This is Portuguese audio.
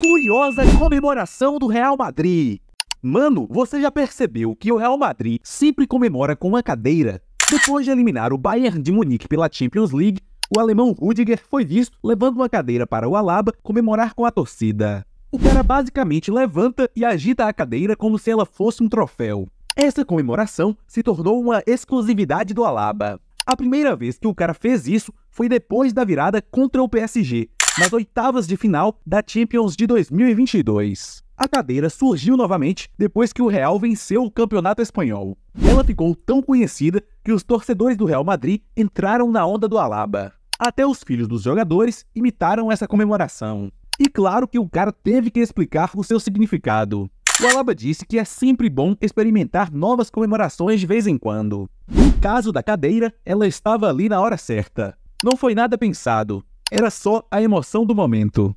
Curiosa comemoração do Real Madrid. Mano, você já percebeu que o Real Madrid sempre comemora com uma cadeira? Depois de eliminar o Bayern de Munique pela Champions League, o alemão Rudiger foi visto levando uma cadeira para o Alaba comemorar com a torcida. O cara basicamente levanta e agita a cadeira como se ela fosse um troféu. Essa comemoração se tornou uma exclusividade do Alaba. A primeira vez que o cara fez isso foi depois da virada contra o PSG, nas oitavas de final da Champions de 2022. A cadeira surgiu novamente depois que o Real venceu o campeonato espanhol. Ela ficou tão conhecida que os torcedores do Real Madrid entraram na onda do Alaba. Até os filhos dos jogadores imitaram essa comemoração. E claro que o cara teve que explicar o seu significado. O Alaba disse que é sempre bom experimentar novas comemorações de vez em quando. No caso da cadeira, ela estava ali na hora certa. Não foi nada pensado, era só a emoção do momento.